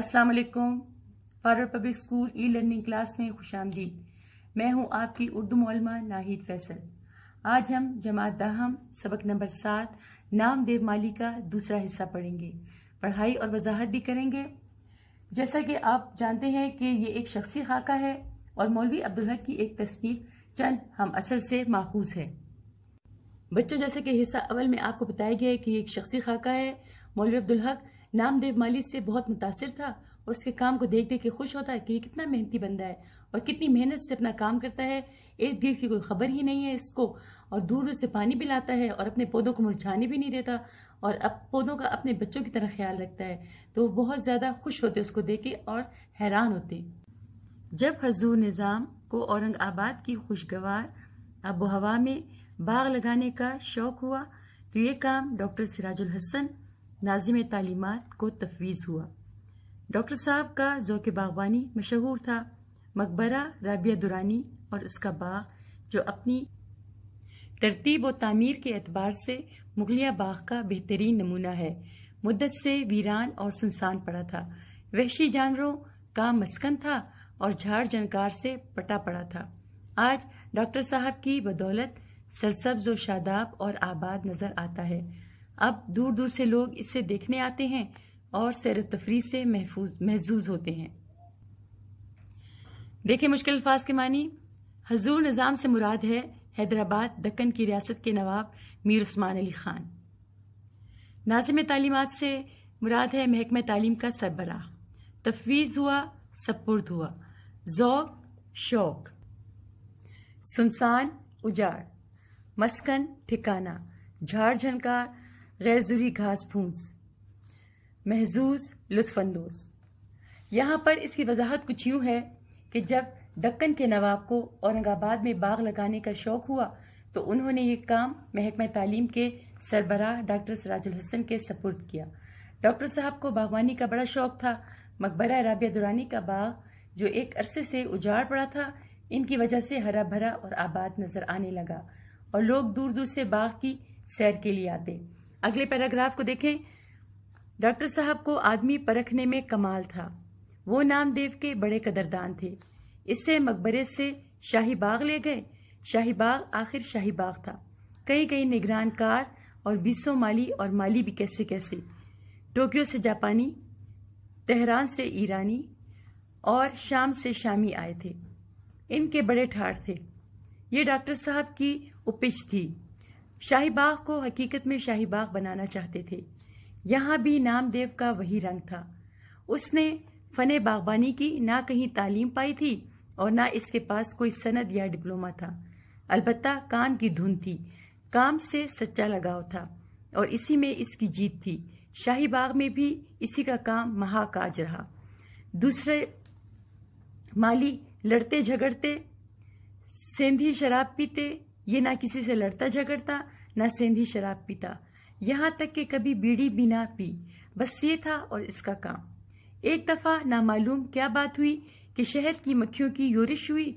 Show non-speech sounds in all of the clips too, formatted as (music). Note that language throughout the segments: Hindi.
अस्सलाम वालेकुम public school e learning class में खुश आमदी मैं हूं आपकी उर्दू मौलमा नाहिद फैसल आज हम जमात दाहम सबक नंबर सात नाम देव माली का दूसरा हिस्सा पढ़ेंगे पढ़ाई और वजाहत भी करेंगे जैसा कि आप जानते हैं कि ये एक शख्सी खाका है और मौलवी अब्दुल्ला की एक तस्नीफ चंद हम असर से माखूज है बच्चों जैसे कि हिस्सा अवल में आपको बताया गया है कि एक शख्सी खाका है मौलवी अब्दुल हक नामदेव मालिक से बहुत मुतासर था और उसके काम को देख देख के खुश होता है कि ये कितना मेहनती बंदा है और कितनी मेहनत से अपना काम करता है इर्द गिर्द की कोई खबर ही नहीं है इसको और दूर दूर से पानी भी लाता है और अपने पौधों को मुरझाने भी नहीं देता और अब पौधों का अपने बच्चों की तरह ख्याल रखता है तो वो बहुत ज़्यादा खुश होते उसको देखे और हैरान होते जब हजूर निज़ाम को औरंगाबाद की खुशगवार आबो हवा में बाग लगाने का शौक हुआ तो ये काम डॉक्टर सिराजुल हसन नाजिम तालीमत को तफवीज़ हुआ डॉक्टर साहब का ओक़ बागवानी मशहूर था मकबरा राबिया दुरानी और उसका बाग जो अपनी तरतीब व तमीर के अतबार से मुगलिया बाग का बेहतरीन नमूना है मुद्दत से वीरान और सुनसान पड़ा था वहशी जानवरों का मस्कन था और झाड़ जनकार से पटा पड़ा था आज डॉक्टर साहब की बदौलत सरसब्ज व शादाब और आबाद नजर आता है अब दूर दूर से लोग इसे देखने आते हैं और सैर तफरी से महफूज महजूज होते हैं देखें मुश्किल अल्फाज के मानी हजूर निज़ाम से मुराद है हैदराबाद दक्कन की रियासत के नवाब मीर उस्मान अली खान नाजिम तालीमत से मुराद है महकम तालीम का सरबराह तफवीज़ हुआ सपुर्द हुआ जौक शौक सुनसान उजाड़ मस्कन ठिकाना झाड़ झनकार गैर घास फूस महजूज लुत्फानंदोज यहाँ पर इसकी वजाहत कुछ यूं है कि जब दक्कन के नवाब को औरंगाबाद में बाग लगाने का शौक़ हुआ तो उन्होंने ये काम महकमा तालीम के सरबराह डॉक्टर सराजुल हसन के सपुर्द किया डॉक्टर साहब को बागवानी का बड़ा शौक़ था मकबरा राबिया दुरानी का बाग जो एक अरसे से उजाड़ पड़ा था इनकी वजह से हरा भरा और आबाद नजर आने लगा और लोग दूर दूर से बाग की सैर के लिए आते अगले पैराग्राफ को देखें डॉक्टर साहब को आदमी परखने में कमाल था वो नामदेव के बड़े कदरदान थे इससे मकबरे से शाही बाग ले गए शाही बाग आखिर शाही बाग था कई कई निगरान कार और बीसों माली और माली भी कैसे कैसे टोक्यो से जापानी तेहरान से ईरानी और शाम से शामी आए थे इनके बड़े ठाठ थे ये डॉक्टर साहब की उपिश थी शाही बाग को हकीकत में शाही बाग बनाना चाहते थे यहाँ भी नामदेव का वही रंग था उसने फन बागबानी की ना कहीं तालीम पाई थी और ना इसके पास कोई सनद या डिप्लोमा था अलबत् काम की धुन थी काम से सच्चा लगाव था और इसी में इसकी जीत थी शाही बाग में भी इसी का काम महाकाज रहा दूसरे माली लड़ते झगड़ते सेंधी शराब पीते ये ना किसी से लड़ता झगड़ता ना सेंधी शराब पीता यहाँ तक कि कभी बीड़ी भी ना पी बस ये था और इसका काम एक दफ़ा नामालूम क्या बात हुई कि शहर की मक्खियों की योरिश हुई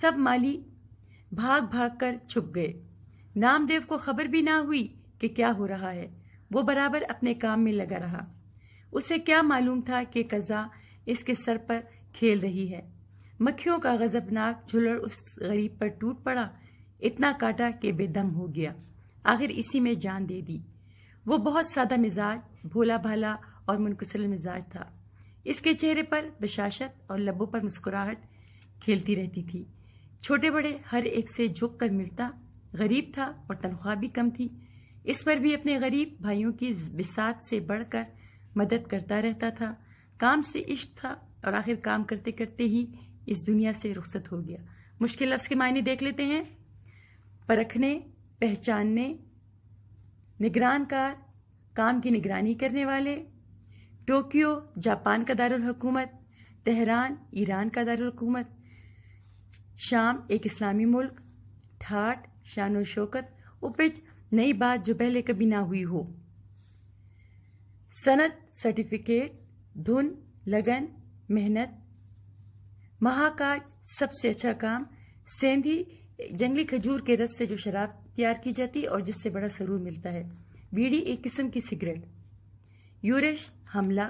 सब माली भाग भाग कर छुप गए नामदेव को खबर भी ना हुई कि क्या हो रहा है वो बराबर अपने काम में लगा रहा उसे क्या मालूम था कि कज़ा इसके सर पर खेल रही है मक्खियों का गजबनाक झुलड़ उस गरीब पर टूट पड़ा इतना काटा कि बेदम हो गया आखिर इसी में जान दे दी वो बहुत सादा मिजाज भोला भाला और मुनकसल मिजाज था इसके चेहरे पर बशाशत और लबों पर मुस्कुराहट खेलती रहती थी छोटे बड़े हर एक से झुक कर मिलता गरीब था और तनख्वाह भी कम थी इस पर भी अपने गरीब भाइयों की बिसात से बढ़कर मदद करता रहता था काम से इश्क था और आखिर काम करते करते ही इस दुनिया से रुख्सत हो गया मुश्किल लफ्ज़ के मायने देख लेते हैं परखने पहचानने निगरानकार काम की निगरानी करने वाले टोक्यो जापान का दारकूमत तेहरान ईरान का दारकूमत शाम एक इस्लामी मुल्क ठाट शान शौकत उपज नई बात जो पहले कभी ना हुई हो सनत सर्टिफिकेट धुन लगन मेहनत महाकाज सबसे अच्छा काम सेंधी जंगली खजूर के रस से जो शराब तैयार की जाती है और जिससे बड़ा सरूर मिलता है बीड़ी एक किस्म की सिगरेट यूरिश हमला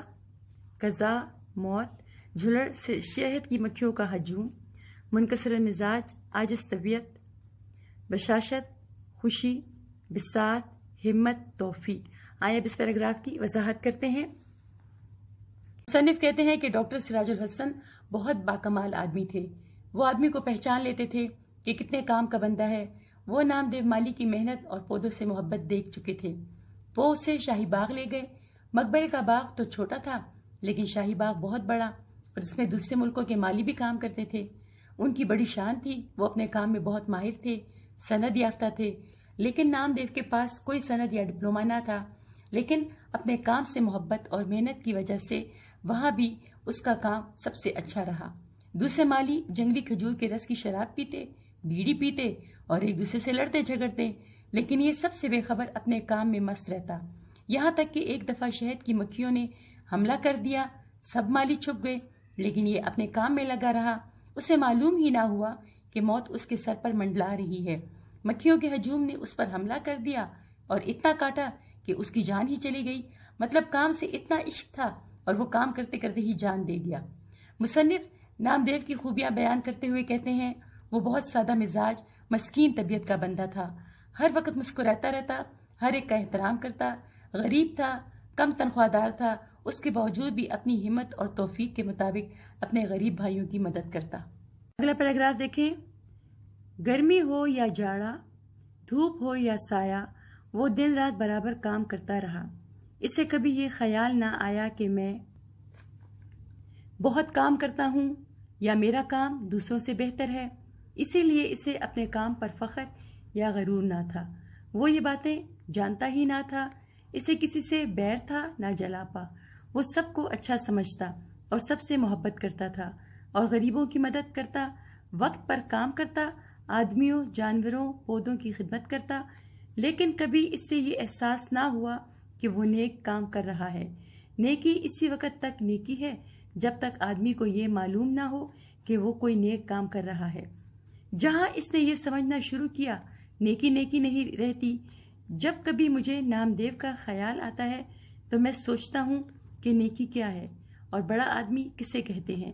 कज़ा मौत झुलड़ से शहद की मक्खियों का हजूम मुनकसर मिजाज आजस तबीयत बशाशत खुशी बिसात हिम्मत तोफ़ी आइए अब इस पैराग्राफ की वजाहत करते हैं मुसनफ़ कहते हैं कि डॉक्टर सिराजुल हसन बहुत बाकमाल आदमी थे वो आदमी को पहचान लेते थे ये कितने काम का बंदा है वो नामदेव माली की मेहनत और पौधों से मोहब्बत देख चुके थे वो उसे शाही बाग ले गए मकबरे का बाग तो छोटा था लेकिन शाही बाग बहुत बड़ा और इसमें दूसरे मुल्कों के माली भी काम करते थे उनकी बड़ी शान थी वो अपने काम में बहुत माहिर थे सनद याफ्ता थे लेकिन नामदेव के पास कोई सनद या डिप्लोमा ना था लेकिन अपने काम से मोहब्बत और मेहनत की वजह से वहाँ भी उसका काम सबसे अच्छा रहा दूसरे माली जंगली खजूर के रस की शराब पीते बीड़ी पीते और एक दूसरे से लड़ते झगड़ते लेकिन ये सबसे बेखबर अपने काम में मस्त रहता यहाँ तक कि एक दफा शहद की मक्खियों ने हमला कर दिया सब माली छुप गए लेकिन ये अपने काम में लगा रहा उसे मालूम ही ना हुआ कि मौत उसके सर पर मंडला रही है मक्खियों के हजूम ने उस पर हमला कर दिया और इतना काटा कि उसकी जान ही चली गई मतलब काम से इतना इश्क था और वो काम करते करते ही जान दे गया मुसनफ नामदेव की खूबियां बयान करते हुए कहते हैं वो बहुत सादा मिजाज मस्किन तबीयत का बंदा था हर वक्त मुस्कुराता रहता हर एक का एहतराम करता गरीब था कम तनख्वाहदार था उसके बावजूद भी अपनी हिम्मत और तोफीक के मुताबिक अपने गरीब भाइयों की मदद करता अगला पैराग्राफ देखें गर्मी हो या जाड़ा धूप हो या साया वो दिन रात बराबर काम करता रहा इसे कभी ये ख्याल ना आया कि मैं बहुत काम करता हूँ या मेरा काम दूसरों से बेहतर है इसीलिए इसे अपने काम पर फ़ख्र या गरूर ना था वो ये बातें जानता ही ना था इसे किसी से बैर था ना जलापा वो सबको अच्छा समझता और सबसे मोहब्बत करता था और गरीबों की मदद करता वक्त पर काम करता आदमियों जानवरों पौधों की खिदमत करता लेकिन कभी इससे ये एहसास ना हुआ कि वो नेक काम कर रहा है नेकी इसी वक्त तक नेकी है जब तक आदमी को ये मालूम ना हो कि वो कोई नेक काम कर रहा है जहां इसने ये समझना शुरू किया नेकी नेकी नहीं रहती जब कभी मुझे नामदेव का ख्याल आता है तो मैं सोचता हूँ कि नेकी क्या है और बड़ा आदमी किसे कहते हैं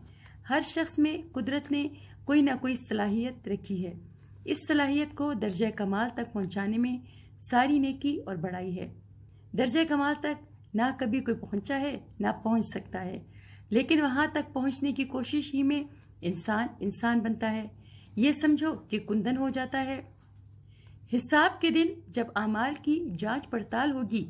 हर शख्स में कुदरत ने कोई ना कोई सलाहियत रखी है इस सलाहियत को दर्ज कमाल तक पहुँचाने में सारी नेकी और बड़ाई है दर्ज कमाल तक ना कभी कोई पहुँचा है ना पहुँच सकता है लेकिन वहाँ तक पहुँचने की कोशिश ही में इंसान इंसान बनता है ये समझो कि कुंदन हो जाता है हिसाब के दिन जब अमाल की जांच पड़ताल होगी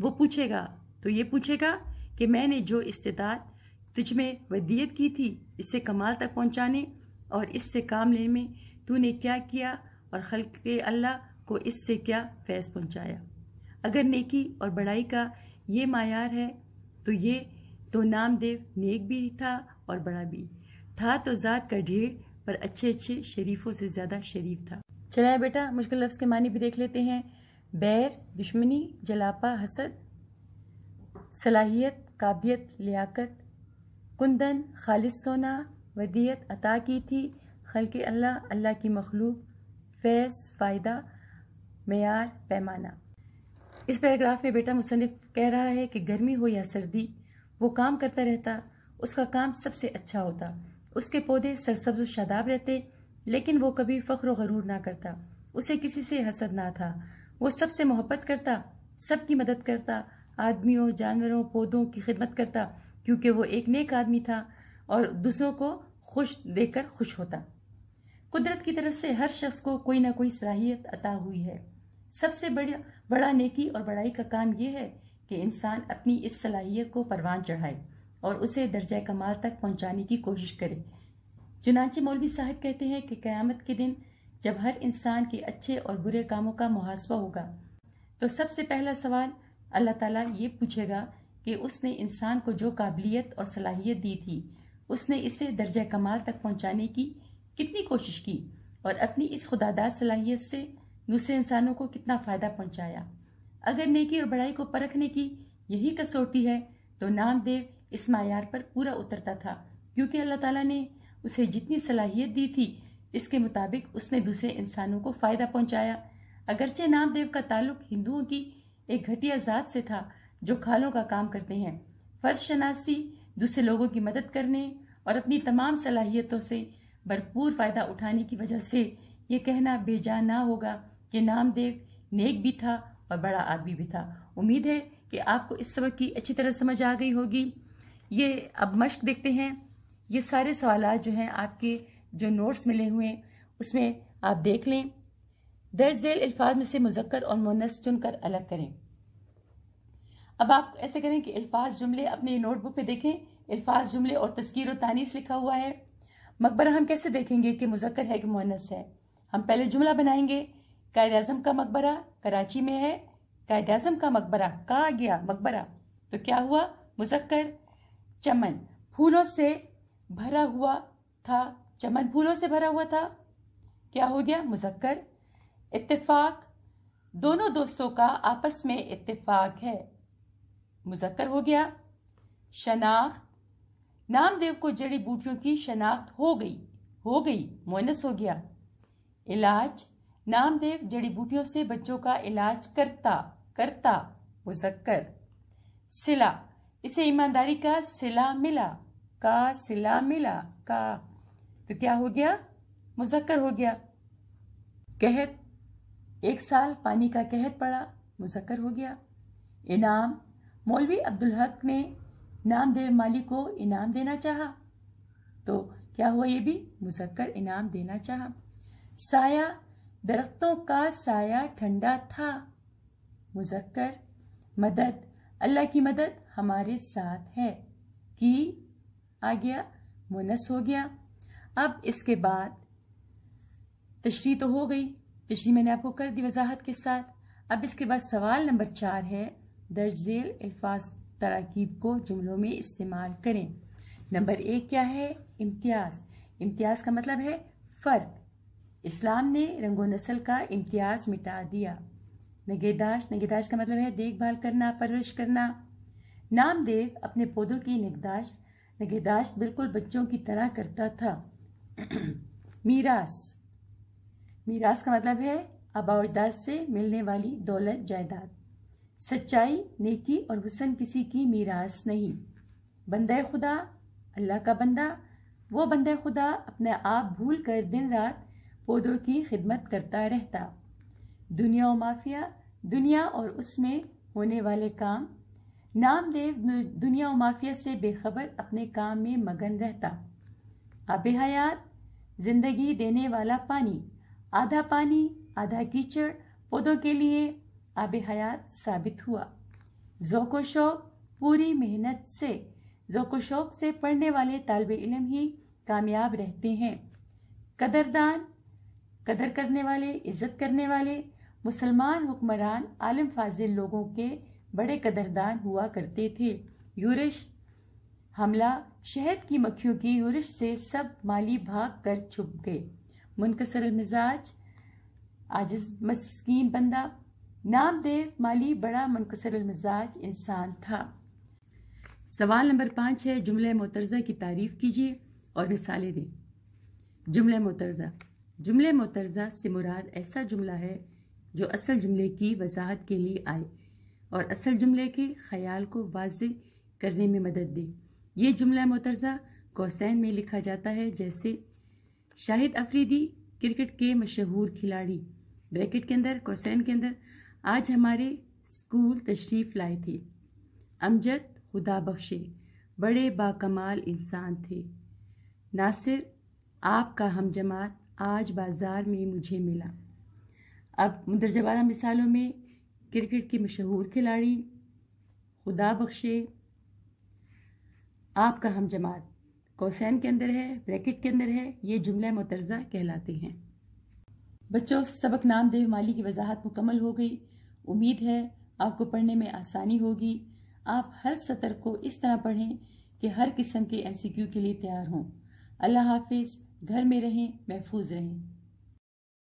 वो पूछेगा तो ये पूछेगा कि मैंने जो इस्तेदाद तुझ में वदियत की थी इसे कमाल तक पहुंचाने और इससे काम लेने में तूने क्या किया और खल के अल्लाह को इससे क्या फैज पहुंचाया अगर नेकी और बड़ाई का ये मायार है तो ये तो नामदेव नेक भी था और बड़ा भी था तो ज़ात का ढेर पर अच्छे अच्छे शरीफों से ज्यादा शरीफ था चलाए बेटा मुश्किल लफ्ज़ के मानी भी देख लेते हैं बैर दुश्मनी जलापा हसद सलाहियत काबियत लियाकत कुंदन खालिद सोना वदियत अता की थी खल अल्लाह अल्लाह की मखलूक फैज़ फ़ायदा मैार पैमाना इस पैराग्राफ में बेटा मुसनफ़ कह रहा है कि गर्मी हो या सर्दी वो काम करता रहता उसका काम सबसे अच्छा होता उसके पौधे सरसब्ज शादाब रहते लेकिन वो कभी फख्र गरूर ना करता उसे किसी से हसद ना था वो सबसे मोहब्बत करता सबकी मदद करता आदमियों जानवरों पौधों की खिदमत करता क्योंकि वो एक नेक आदमी था और दूसरों को खुश देकर खुश होता कुदरत की तरफ से हर शख्स को कोई ना कोई सलाहियत अता हुई है सबसे बड़ा बड़ा नेकी और बड़ाई का काम यह है कि इंसान अपनी इस सलाहियत को परवान चढ़ाए और उसे दर्जा कमाल तक पहुंचाने की कोशिश करे चुनाचे मौलवी साहब कहते हैं कि क़यामत के दिन जब हर इंसान के अच्छे और बुरे कामों का मुहासबा होगा तो सबसे पहला सवाल अल्लाह ताला ये पूछेगा कि उसने इंसान को जो काबिलियत और सलाहियत दी थी उसने इसे दर्जा कमाल तक पहुंचाने की कितनी कोशिश की और अपनी इस खुदादार सलाहियत से दूसरे इंसानों को कितना फ़ायदा पहुंचाया अगर नेकी और बड़ाई को परखने की यही कसौटी है तो नामदेव इस मायार पर पूरा उतरता था क्योंकि अल्लाह ताला ने उसे जितनी सलाहियत दी थी इसके मुताबिक उसने दूसरे इंसानों को फायदा पहुंचाया अगरचे नामदेव का ताल्लुक हिंदुओं की एक घटिया जात से था जो खालों का काम करते हैं फर्ज शनासी दूसरे लोगों की मदद करने और अपनी तमाम सलाहियतों से भरपूर फायदा उठाने की वजह से ये कहना बेजा ना होगा कि नामदेव नेक भी था और बड़ा आदमी भी था उम्मीद है कि आपको इस सबक की अच्छी तरह समझ आ गई होगी ये अब मश्क देखते हैं ये सारे सवाल जो हैं आपके जो नोट्स मिले हुए हैं उसमें आप देख लें दर्ज झेल अल्फाज में से मुजक्कर और मुनस चुनकर अलग करें अब आप ऐसे करें कि अल्फाज जुमले अपने नोटबुक पे देखें अल्फाज जुमले और तस्कीर और तानीस लिखा हुआ है मकबरा हम कैसे देखेंगे कि मुजक्कर है कि मुनस है हम पहले जुमला बनाएंगे कायद अजम का मकबरा कराची में है कायद अजम का मकबरा कहा गया मकबरा तो क्या हुआ मुजक्कर चमन फूलों से भरा हुआ था चमन फूलों से भरा हुआ था क्या हो गया मुजक्कर इत्तेफाक दोनों दोस्तों का आपस में इत्तेफाक है मुजक्कर हो गया शनाख्त नामदेव को जड़ी बूटियों की शनाख्त हो गई हो गई मोनस हो गया इलाज नामदेव जड़ी बूटियों से बच्चों का इलाज करता करता मुजक्कर सिला इसे ईमानदारी का सिला मिला का सिला मिला का तो क्या हो गया मुजक्कर हो गया कहत एक साल पानी का कहत पड़ा मुजक्कर हो गया इनाम मौलवी अब्दुल हक ने देव मालिक को इनाम देना चाहा तो क्या हुआ ये भी मुजक्कर इनाम देना चाहा साया दरख्तों का साया ठंडा था मुजक्कर मदद अल्लाह की मदद हमारे साथ है की आ गया मुनस हो गया अब इसके बाद तशरी तो हो गई तशरी मैंने आपको कर दी वजाहत के साथ अब इसके बाद सवाल नंबर चार है दर्जेल अल्फाज तरकीब को जुमलों में इस्तेमाल करें नंबर एक क्या है इम्तियाज इम्तियाज का मतलब है फ़र्क इस्लाम ने रंगो नस्ल का इम्तियाज मिटा दिया नगेदाश नगेदाश का मतलब है देखभाल करना परवरिश करना नामदेव अपने पौधों की निगदाश्त निगहदाश्त बिल्कुल बच्चों की तरह करता था (clears throat) मीरास मीरास का मतलब है आबा से मिलने वाली दौलत जायदाद सच्चाई नेकी और हुसन किसी की मीरास नहीं बंदे खुदा अल्लाह का बंदा वो बंद खुदा अपने आप भूल कर दिन रात पौधों की खिदमत करता रहता दुनिया और माफिया दुनिया और उसमें होने वाले काम नामदेव दुनिया माफिया से बेखबर अपने काम में मगन रहता अब हयात जिंदगी देने वाला पानी आधा पानी आधा कीचड़ पौधों के लिए आब हयात साबित हुआ जोको शौक पूरी मेहनत से जोको शौक से पढ़ने वाले तालब इलम ही कामयाब रहते हैं कदरदान कदर करने वाले इज्जत करने वाले मुसलमान हुक्मरान आलम फाजिल लोगों के बड़े कदरदान हुआ करते थे यूरिश हमला शहद की मक्खियों की यूरिश से सब माली भाग कर छुप गए मुनकसर मिजाज आजिज मस्कीन बंदा नामदेव माली बड़ा मुनकसर मिजाज इंसान था सवाल नंबर पाँच है जुमले मोतरज़ा की तारीफ़ कीजिए और मिसालें दें जुमले मोतरज़ा जुमले मोतरज़ा से मुराद ऐसा जुमला है जो असल जुमले की वजाहत के लिए आए और असल जुमले के ख्याल को वाज करने में मदद दे ये जुमला मोतरजा कौसैन में लिखा जाता है जैसे शाहिद अफरीदी क्रिकेट के मशहूर खिलाड़ी ब्रैकेट के अंदर कौसैन के अंदर आज हमारे स्कूल तशरीफ़ लाए थे अमजद खुदा बख्शे बड़े बाकमाल इंसान थे नासिर आपका हम जमात आज बाज़ार में मुझे मिला अब मुदरजबारा मिसालों में क्रिकेट की मशहूर खिलाड़ी खुदा बख्शे आपका हम जमात कोसैन के अंदर है ब्रैकेट के अंदर है ये जुमला मतरजा कहलाते हैं बच्चों सबक नाम देव माली की वजाहत मुकम्मल हो गई उम्मीद है आपको पढ़ने में आसानी होगी आप हर सतर को इस तरह पढ़ें कि हर किस्म के एमसीक्यू के लिए तैयार हों अल्लाह हाफिज़ घर में रहें महफूज रहें